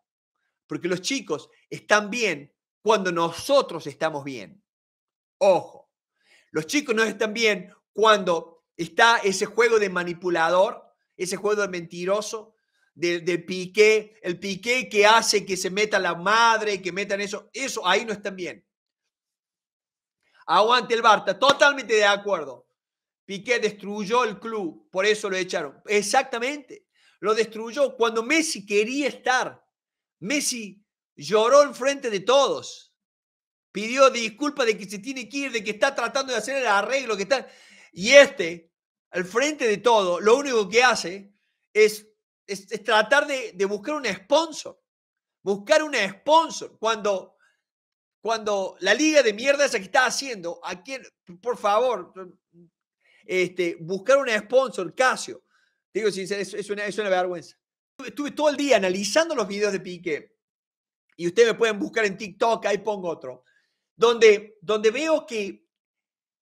porque los chicos están bien cuando nosotros estamos bien. Ojo, los chicos no están bien cuando está ese juego de manipulador, ese juego de mentiroso, del de piqué, el piqué que hace que se meta la madre, que metan eso, eso ahí no están bien. Aguante el BARTA, Totalmente de acuerdo. Piqué destruyó el club, por eso lo echaron. Exactamente. Lo destruyó cuando Messi quería estar. Messi lloró en frente de todos. Pidió disculpas de que se tiene que ir, de que está tratando de hacer el arreglo, que está. Y este, al frente de todo, lo único que hace es, tratar de, de buscar un sponsor. Buscar un sponsor. Cuando cuando la liga de mierda esa que está haciendo, a quien, por favor, este, buscar un sponsor, Casio. digo, es, una, es una vergüenza. Estuve todo el día analizando los videos de Piqué y ustedes me pueden buscar en TikTok, ahí pongo otro, donde, donde veo que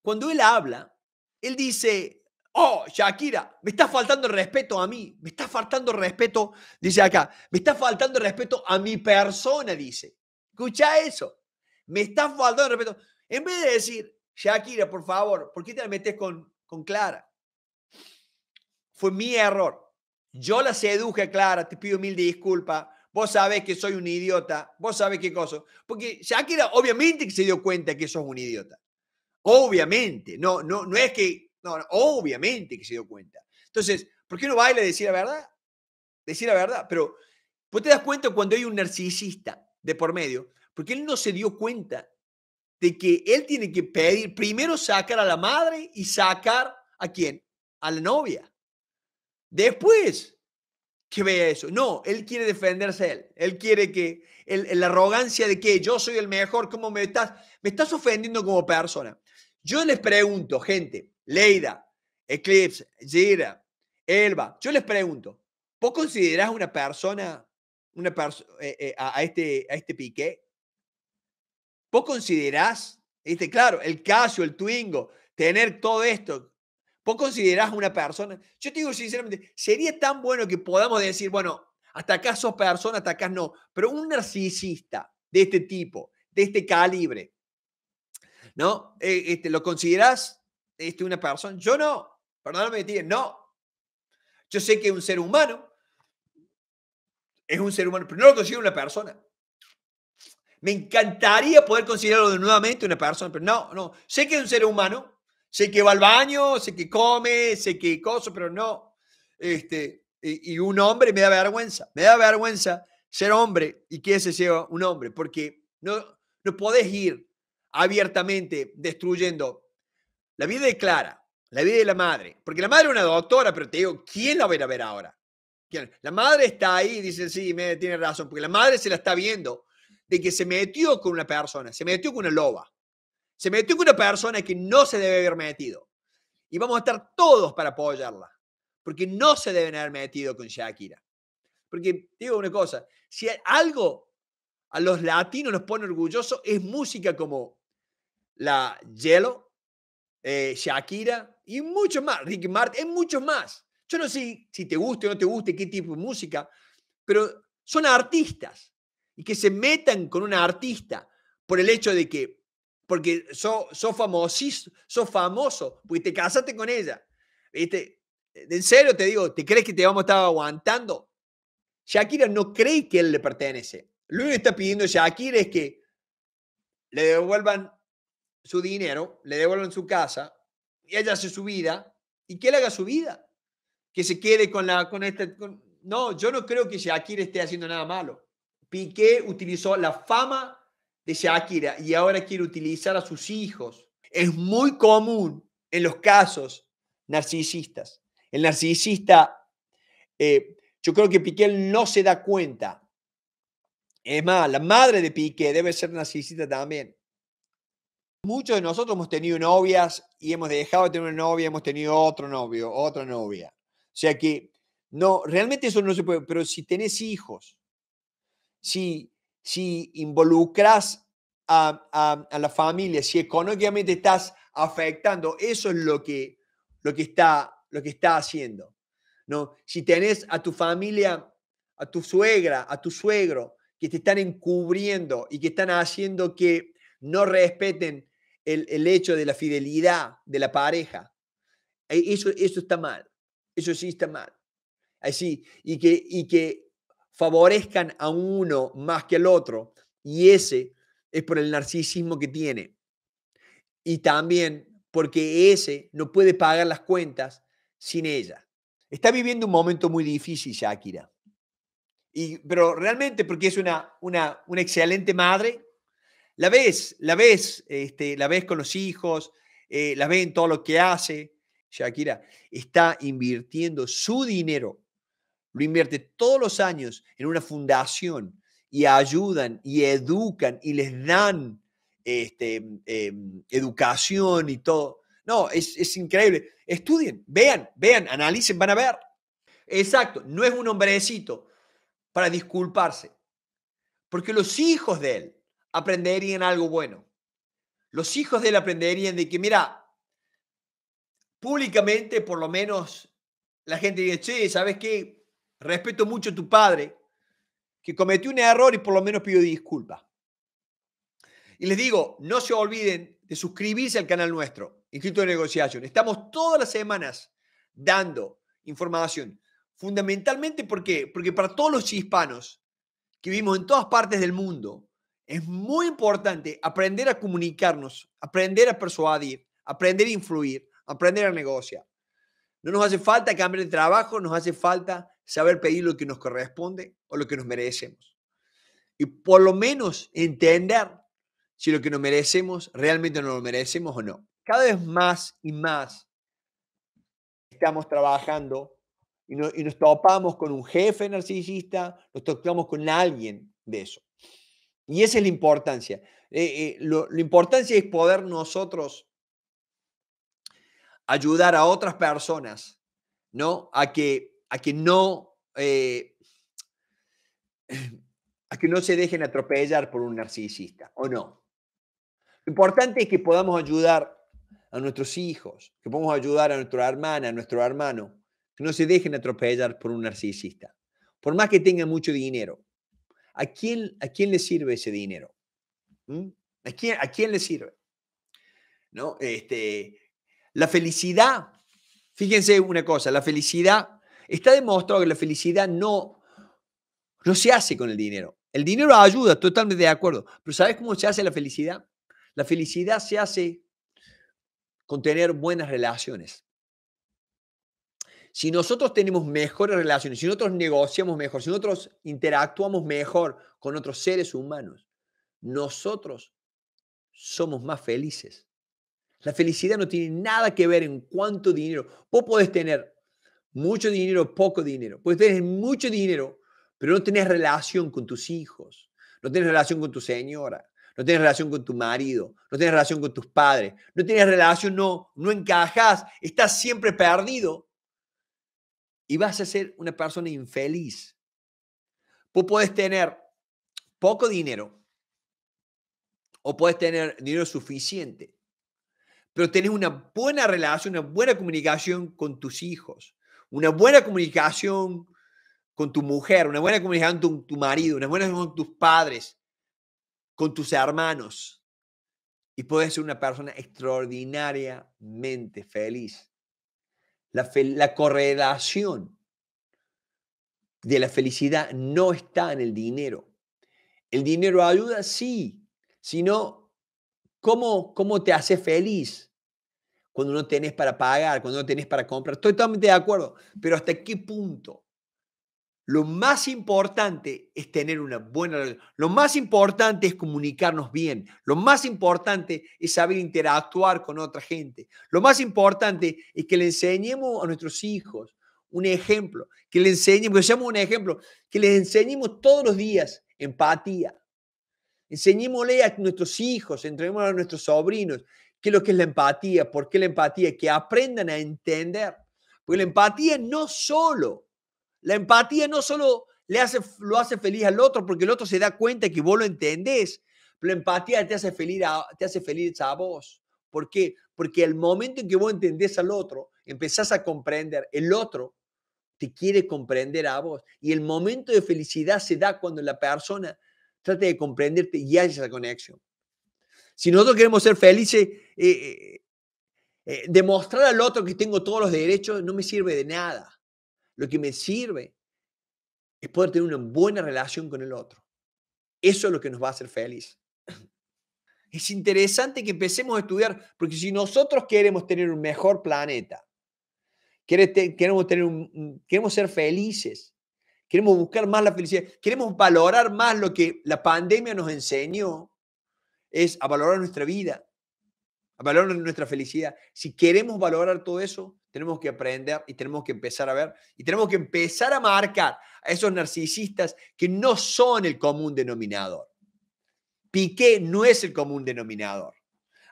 cuando él habla, él dice, oh, Shakira, me está faltando el respeto a mí, me está faltando el respeto, dice acá, me está faltando el respeto a mi persona, dice. Escucha eso. Me está faltando el respeto. En vez de decir, Shakira, por favor, ¿por qué te la metes con, con Clara? Fue mi error. Yo la seduje, Clara, te pido mil disculpas. Vos sabés que soy un idiota. Vos sabés qué cosa. Porque Shakira obviamente que se dio cuenta que sos un idiota. Obviamente. No, no, no es que... No, obviamente que se dio cuenta. Entonces, ¿por qué no baila y decir la verdad? Decir la verdad. Pero vos te das cuenta cuando hay un narcisista de por medio porque él no se dio cuenta de que él tiene que pedir, primero sacar a la madre y sacar a quién? A la novia. Después que vea eso. No, él quiere defenderse él. Él quiere que la arrogancia de que yo soy el mejor, ¿cómo me estás? Me estás ofendiendo como persona. Yo les pregunto, gente, Leida, Eclipse, Jira, Elba, yo les pregunto, ¿vos considerás una persona, eh, eh, a, este, a este piqué ¿Vos considerás, claro, el Casio, el Twingo, tener todo esto? ¿Vos considerás una persona? Yo te digo sinceramente, sería tan bueno que podamos decir, bueno, hasta acá sos persona, hasta acá no, pero un narcisista de este tipo, de este calibre, ¿no? Eh, este, ¿Lo considerás este, una persona? Yo no, perdóname, tío, no. Yo sé que un ser humano, es un ser humano, pero no lo considero una persona. Me encantaría poder considerarlo nuevamente una persona, pero no, no. Sé que es un ser humano, sé que va al baño, sé que come, sé que cosa, pero no. Este, y, un hombre me da vergüenza, me da vergüenza ser hombre y que ese sea un hombre, porque no, no podés ir abiertamente destruyendo. La vida de Clara, la vida de la madre, porque la madre es una doctora, pero te digo, ¿quién la va a ver ahora? La madre está ahí y dice, sí, me, tiene razón, porque la madre se la está viendo de que se metió con una persona, se metió con una loba, se metió con una persona que no se debe haber metido. Y vamos a estar todos para apoyarla, porque no se deben haber metido con Shakira. Porque digo una cosa, si algo a los latinos nos pone orgulloso es música como la Yellow, eh, Shakira y mucho más, Ricky Martin, es mucho más. Yo no sé si te guste o no te guste qué tipo de música, pero son artistas y que se metan con una artista por el hecho de que, porque sos so famoso, sos famoso, porque te casaste con ella. ¿Viste? Eh, en serio te digo, ¿te crees que te vamos a estar aguantando? Shakira no cree que él le pertenece. Lo único que está pidiendo Shakira es que le devuelvan su dinero, le devuelvan su casa, y ella hace su vida, y que él haga su vida. Que se quede con la, con esta, no, yo no creo que Shakira esté haciendo nada malo. Piqué utilizó la fama de Shakira y ahora quiere utilizar a sus hijos. Es muy común en los casos narcisistas. El narcisista, eh, yo creo que Piqué no se da cuenta. Es más, la madre de Piqué debe ser narcisista también. Muchos de nosotros hemos tenido novias y hemos dejado de tener una novia, hemos tenido otro novio, otra novia. O sea que, no, realmente eso no se puede, pero si tenés hijos, si, si involucras a, a, la familia, si económicamente estás afectando, eso es lo que, lo que, está, lo que está haciendo. ¿no? Si tenés a tu familia, a tu suegra, a tu suegro, que te están encubriendo y que están haciendo que no respeten el, el hecho de la fidelidad de la pareja, e, eso, eso está mal, eso sí está mal. Así, y que, y que favorezcan a uno más que al otro. Y ese es por el narcisismo que tiene. Y también porque ese no puede pagar las cuentas sin ella. Está viviendo un momento muy difícil Shakira. Y, pero realmente porque es una, una, una excelente madre, la ves, la ves, este, la ves con los hijos, eh, la ves en todo lo que hace. Shakira está invirtiendo su dinero lo invierte todos los años en una fundación y ayudan y educan y les dan este, em, em, educación y todo. No, es, es, increíble. Estudien, vean, vean, analicen, van a ver. Exacto, no es un hombrecito para disculparse, porque los hijos de él aprenderían algo bueno. Los hijos de él aprenderían de que, mira, públicamente por lo menos la gente dice, che, ¿sabes qué? respeto mucho a tu padre, que cometió un error y por lo menos pido disculpas. Y les digo, no se olviden de suscribirse al canal nuestro, Instituto de Negociación. Estamos todas las semanas dando información, fundamentalmente porque, porque para todos los hispanos que vivimos en todas partes del mundo, es muy importante aprender a comunicarnos, aprender a persuadir, aprender a influir, aprender a negociar. No nos hace falta cambiar de trabajo, nos hace falta saber pedir lo que nos corresponde o lo que nos merecemos. Y por lo menos entender si lo que nos merecemos realmente nos lo merecemos o no. Cada vez más y más estamos trabajando y, nos topamos con un jefe narcisista, nos topamos con alguien de eso. Y esa es la importancia. Eh, eh, la importancia es poder nosotros ayudar a otras personas, ¿no? A que a que no, eh, a no se dejen atropellar por un narcisista, ¿o no? Lo importante es que podamos ayudar a nuestros hijos, que podamos ayudar a nuestra hermana, a nuestro hermano, que no se dejen atropellar por un narcisista, por más que tengan mucho dinero. ¿A quién, a quién le sirve ese dinero? ¿Mm? ¿A, quién, ¿A quién le sirve? ¿No? Este, la felicidad, fíjense una cosa, la felicidad Está demostrado que la felicidad no, se hace con el dinero. El dinero ayuda, totalmente de acuerdo. Pero ¿sabes cómo se hace la felicidad? La felicidad se hace con tener buenas relaciones. Si nosotros tenemos mejores relaciones, si nosotros negociamos mejor, si nosotros interactuamos mejor con otros seres humanos, nosotros somos más felices. La felicidad no tiene nada que ver en cuánto dinero. Vos podés tener mucho dinero, poco dinero. Puedes tener mucho dinero, pero no tenés relación con tus hijos, no tenés relación con tu señora, no tenés relación con tu marido, no tenés relación con tus padres, no tenés relación, no, no encajas, estás siempre perdido y vas a ser una persona infeliz. Vos podés tener poco dinero o puedes tener dinero suficiente, pero tenés una buena relación, una buena comunicación con tus hijos, una buena comunicación con tu mujer, una buena comunicación con tu marido, una buena comunicación con tus padres, con tus hermanos. Y puedes ser una persona extraordinariamente feliz. La, correlación de la felicidad no está en el dinero. ¿El dinero ayuda? Sí. sino cómo te hace feliz? cuando no tenés para pagar, cuando no tenés para comprar. Estoy totalmente de acuerdo, pero ¿hasta qué punto? Lo más importante es tener una buena relación. Lo más importante es comunicarnos bien. Lo más importante es saber interactuar con otra gente. Lo más importante es que le enseñemos a nuestros hijos un ejemplo, que le enseñemos, que seamos un ejemplo, que les enseñemos todos los días empatía. Enseñémosle a nuestros hijos, entrémosle a nuestros sobrinos, qué es lo que es la empatía, por qué la empatía, que aprendan a entender. Porque la empatía no solo, la empatía no solo le hace, lo hace feliz al otro porque el otro se da cuenta que vos lo entendés, pero la empatía te hace feliz a, te hace feliz a vos. ¿Por qué? Porque el momento en que vos entendés al otro, empezás a comprender, el otro te quiere comprender a vos. Y el momento de felicidad se da cuando la persona trata de comprenderte y hay esa conexión. Si nosotros queremos ser felices, eh, eh, eh, demostrar al otro que tengo todos los derechos no me sirve de nada. Lo que me sirve es poder tener una buena relación con el otro. Eso es lo que nos va a hacer feliz. Es interesante que empecemos a estudiar, porque si nosotros queremos tener un mejor planeta, queremos, tener queremos ser felices, queremos buscar más la felicidad, queremos valorar más lo que la pandemia nos enseñó, es a valorar nuestra vida, a valorar nuestra felicidad. Si queremos valorar todo eso, tenemos que aprender y tenemos que empezar a ver y tenemos que empezar a marcar a esos narcisistas que no son el común denominador. Piqué no es el común denominador.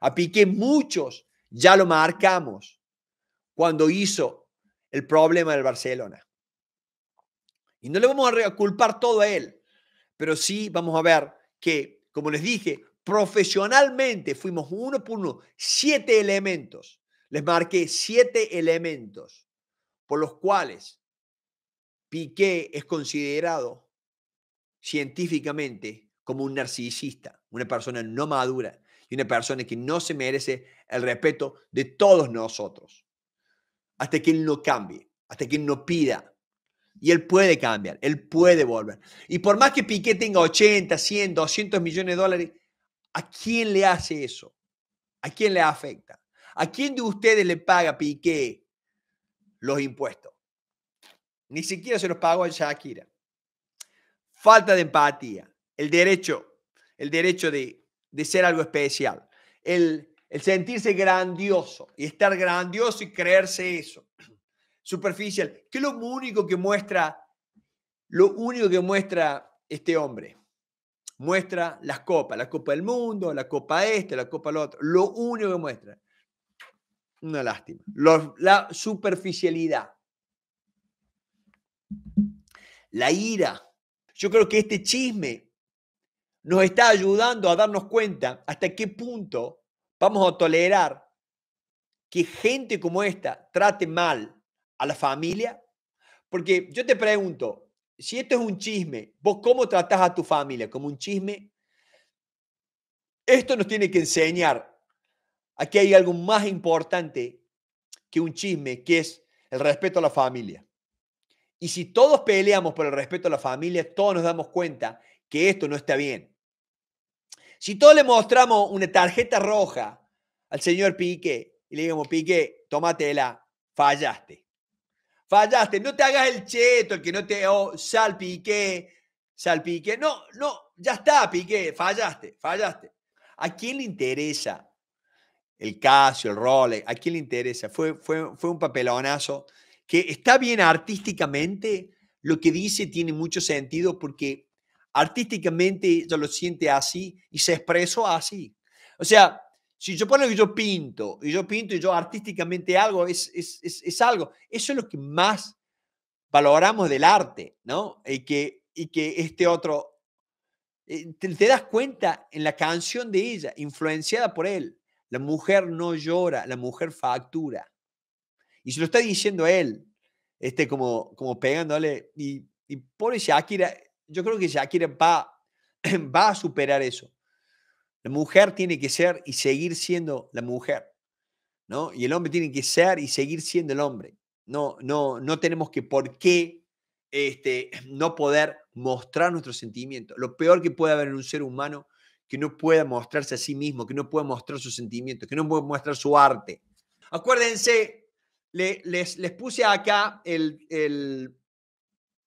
A Piqué muchos ya lo marcamos cuando hizo el problema del Barcelona. Y no le vamos a culpar todo a él, pero sí vamos a ver que, como les dije, Profesionalmente fuimos uno por uno, siete elementos. Les marqué siete elementos por los cuales Piqué es considerado científicamente como un narcisista, una persona no madura y una persona que no se merece el respeto de todos nosotros. Hasta que él no cambie, hasta que él no pida. Y él puede cambiar, él puede volver. Y por más que Piqué tenga 80, 100, 200 millones de dólares, ¿A quién le hace eso? ¿A quién le afecta? ¿A quién de ustedes le paga Piqué los impuestos? Ni siquiera se los pagó a Shakira. Falta de empatía, el derecho, el derecho de, ser algo especial, el, el sentirse grandioso y estar grandioso y creerse eso. Superficial, ¿Qué es lo único que muestra, lo único que muestra este hombre muestra las copas, la Copa del Mundo, la Copa Este, la Copa lo otro. Lo único que muestra. Una lástima. la superficialidad. La ira. Yo creo que este chisme nos está ayudando a darnos cuenta hasta qué punto vamos a tolerar que gente como esta trate mal a la familia. Porque yo te pregunto, si esto es un chisme, vos cómo tratás a tu familia como un chisme, esto nos tiene que enseñar. Aquí hay algo más importante que un chisme, que es el respeto a la familia. Y si todos peleamos por el respeto a la familia, todos nos damos cuenta que esto no está bien. Si todos le mostramos una tarjeta roja al señor Pique y le digamos, Pique, tómatela, fallaste. Fallaste, no te hagas el cheto, que no te salpique, oh, salpique. No, no, ya está, piqué, fallaste, fallaste. ¿A quién le interesa el Casio, el Rolex? ¿A quién le interesa? Fue, fue, un papelonazo que está bien artísticamente, lo que dice tiene mucho sentido porque artísticamente yo lo siente así y se expresó así. O sea, si yo pongo que yo pinto, y yo pinto y yo artísticamente algo, es, es, algo. Eso es lo que más valoramos del arte, ¿no? Y que, y que este otro, eh, te, das cuenta en la canción de ella, influenciada por él, la mujer no llora, la mujer factura. Y se lo está diciendo él, este, como, como pegándole, y, y pobre Shakira, yo creo que Shakira va, va a superar eso. La mujer tiene que ser y seguir siendo la mujer, ¿no? Y el hombre tiene que ser y seguir siendo el hombre. No, no, no tenemos que por qué este, no poder mostrar nuestros sentimientos. Lo peor que puede haber en un ser humano que no pueda mostrarse a sí mismo, que no pueda mostrar sus sentimientos, que no pueda mostrar su arte. Acuérdense, les, les, puse acá el,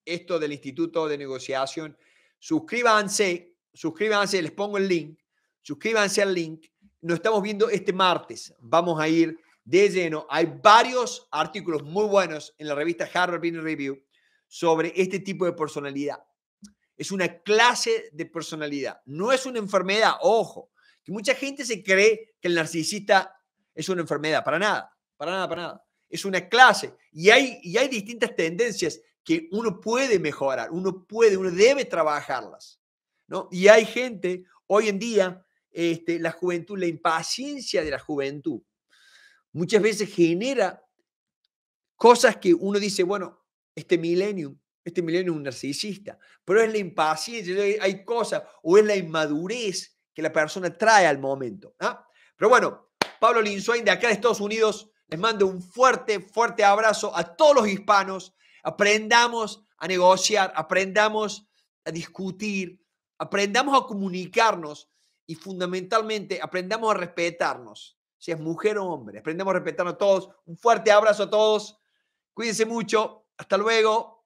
esto del Instituto de Negociación. Suscríbanse, suscríbanse, les pongo el link suscríbanse al link. Nos estamos viendo este martes. Vamos a ir de lleno. Hay varios artículos muy buenos en la revista Harvard Business Review sobre este tipo de personalidad. Es una clase de personalidad. No es una enfermedad, ojo. Que mucha gente se cree que el narcisista es una enfermedad. Para nada, para nada, para nada. Es una clase. Y hay, y hay distintas tendencias que uno puede mejorar, uno puede, uno debe trabajarlas. ¿no? Y hay gente hoy en día este, la juventud, la impaciencia de la juventud, muchas veces genera cosas que uno dice, bueno, este millennium, este milenio es un narcisista, pero es la impaciencia, hay cosas, o es la inmadurez que la persona trae al momento. ¿ah? Pero bueno, Pablo Linsuain de acá de Estados Unidos, les mando un fuerte, fuerte abrazo a todos los hispanos. Aprendamos a negociar, aprendamos a discutir, aprendamos a comunicarnos y fundamentalmente aprendamos a respetarnos, si es mujer o hombre, aprendamos a respetarnos todos. Un fuerte abrazo a todos, cuídense mucho, hasta luego.